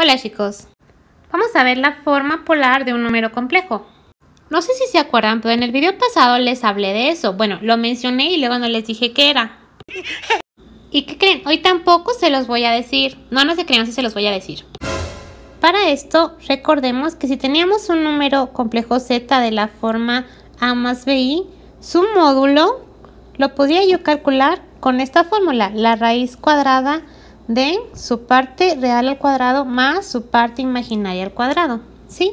Hola chicos, vamos a ver la forma polar de un número complejo. No sé si se acuerdan, pero en el video pasado les hablé de eso. Bueno, lo mencioné y luego no les dije qué era. ¿Y qué creen? Hoy tampoco se los voy a decir. No, no se crean si se los voy a decir. Para esto, recordemos que si teníamos un número complejo z de la forma a más bi, su módulo lo podía yo calcular con esta fórmula, la raíz cuadrada de su parte real al cuadrado más su parte imaginaria al cuadrado, ¿sí?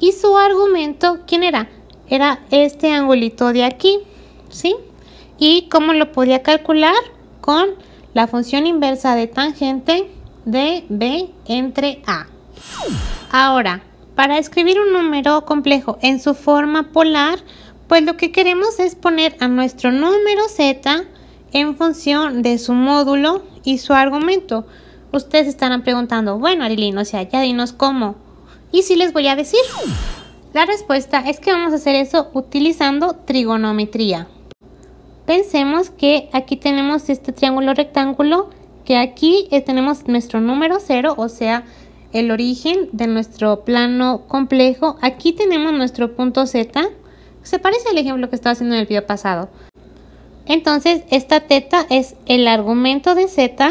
Y su argumento, ¿quién era? Era este angulito de aquí, ¿sí? ¿Y cómo lo podía calcular? Con la función inversa de tangente de B entre A. Ahora, para escribir un número complejo en su forma polar, pues lo que queremos es poner a nuestro número z en función de su módulo y su argumento. Ustedes estarán preguntando, bueno, Arilín, o sea, ya dinos cómo. Y sí les voy a decir. La respuesta es que vamos a hacer eso utilizando trigonometría. Pensemos que aquí tenemos este triángulo rectángulo, que aquí tenemos nuestro número 0, o sea, el origen de nuestro plano complejo. Aquí tenemos nuestro punto Z, se parece al ejemplo que estaba haciendo en el video pasado. Entonces, esta teta es el argumento de Z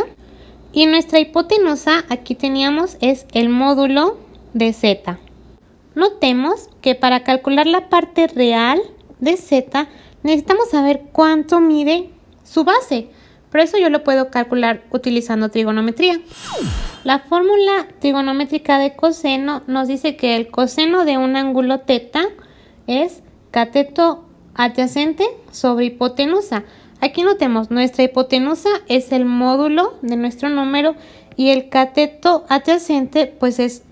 y nuestra hipotenusa aquí teníamos es el módulo de Z. Notemos que para calcular la parte real de Z necesitamos saber cuánto mide su base. Por eso yo lo puedo calcular utilizando trigonometría. La fórmula trigonométrica de coseno nos dice que el coseno de un ángulo teta es cateto adyacente sobre hipotenusa. Aquí notemos, nuestra hipotenusa es el módulo de nuestro número y el cateto adyacente pues es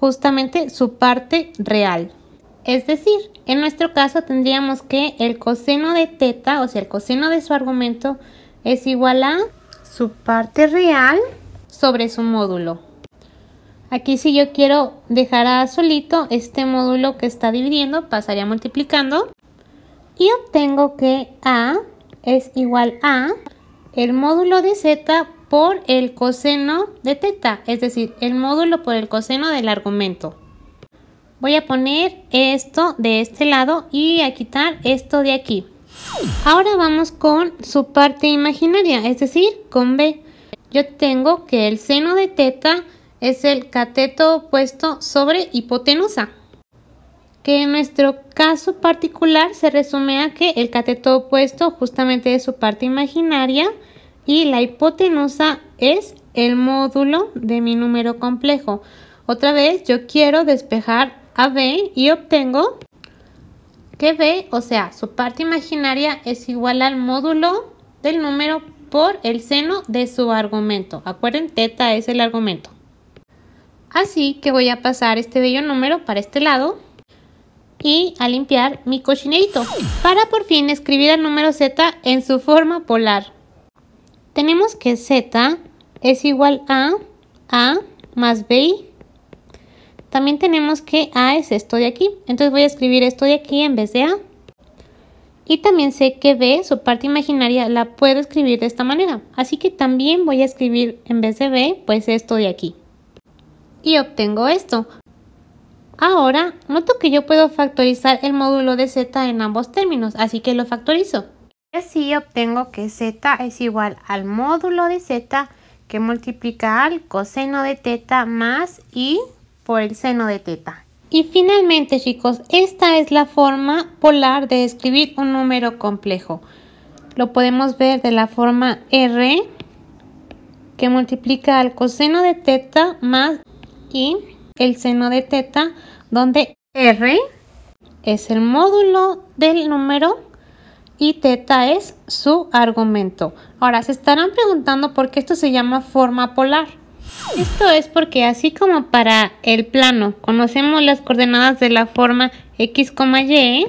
justamente su parte real. Es decir, en nuestro caso tendríamos que el coseno de teta, o sea, el coseno de su argumento es igual a su parte real sobre su módulo. Aquí si yo quiero dejar a solito este módulo que está dividiendo, pasaría multiplicando y obtengo que A es igual a el módulo de Z por el coseno de teta, es decir, el módulo por el coseno del argumento. Voy a poner esto de este lado y a quitar esto de aquí. Ahora vamos con su parte imaginaria, es decir, con B. Yo tengo que el seno de teta es el cateto opuesto sobre hipotenusa que en nuestro caso particular se resume a que el cateto opuesto justamente es su parte imaginaria y la hipotenusa es el módulo de mi número complejo. Otra vez yo quiero despejar a B y obtengo que B, o sea, su parte imaginaria es igual al módulo del número por el seno de su argumento. Acuerden, teta es el argumento. Así que voy a pasar este bello número para este lado y a limpiar mi cochinerito para por fin escribir el número Z en su forma polar. Tenemos que Z es igual a A más B. También tenemos que A es esto de aquí. Entonces voy a escribir esto de aquí en vez de A. Y también sé que B, su parte imaginaria, la puedo escribir de esta manera. Así que también voy a escribir en vez de B, pues esto de aquí. Y obtengo esto. Ahora, noto que yo puedo factorizar el módulo de z en ambos términos, así que lo factorizo. Y así obtengo que z es igual al módulo de z que multiplica al coseno de teta más i por el seno de teta. Y finalmente chicos, esta es la forma polar de escribir un número complejo. Lo podemos ver de la forma R que multiplica al coseno de teta más i el seno de teta, donde R es el módulo del número y teta es su argumento. Ahora, se estarán preguntando por qué esto se llama forma polar. Esto es porque así como para el plano conocemos las coordenadas de la forma x, y,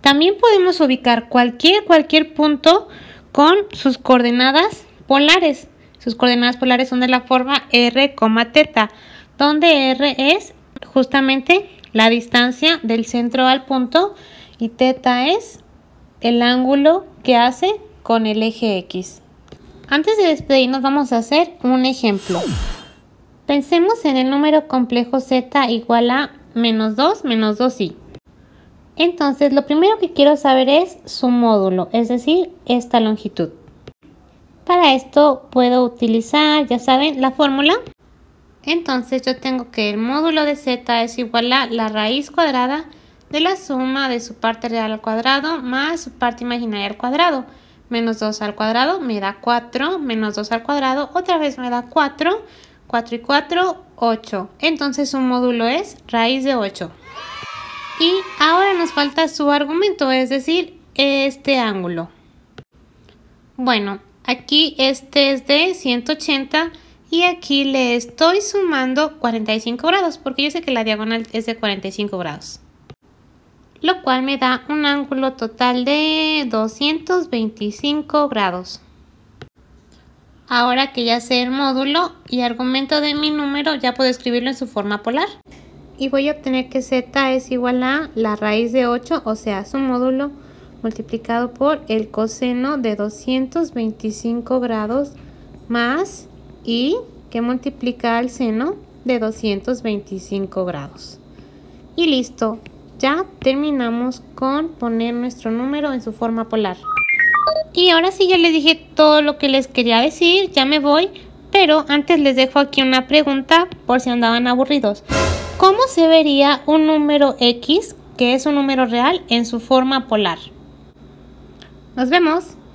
también podemos ubicar cualquier, cualquier punto con sus coordenadas polares. Sus coordenadas polares son de la forma r, teta donde R es justamente la distancia del centro al punto y teta es el ángulo que hace con el eje X. Antes de despedirnos vamos a hacer un ejemplo. Pensemos en el número complejo z igual a menos 2 menos 2i. Entonces lo primero que quiero saber es su módulo, es decir, esta longitud. Para esto puedo utilizar, ya saben, la fórmula entonces yo tengo que el módulo de z es igual a la raíz cuadrada de la suma de su parte real al cuadrado más su parte imaginaria al cuadrado. Menos 2 al cuadrado me da 4, menos 2 al cuadrado otra vez me da 4, 4 y 4, 8. Entonces su módulo es raíz de 8. Y ahora nos falta su argumento, es decir, este ángulo. Bueno, aquí este es de 180 y aquí le estoy sumando 45 grados porque yo sé que la diagonal es de 45 grados lo cual me da un ángulo total de 225 grados ahora que ya sé el módulo y argumento de mi número ya puedo escribirlo en su forma polar y voy a obtener que z es igual a la raíz de 8 o sea su módulo multiplicado por el coseno de 225 grados más y que multiplica al seno de 225 grados. Y listo, ya terminamos con poner nuestro número en su forma polar. Y ahora sí ya les dije todo lo que les quería decir, ya me voy, pero antes les dejo aquí una pregunta por si andaban aburridos. ¿Cómo se vería un número X, que es un número real, en su forma polar? Nos vemos.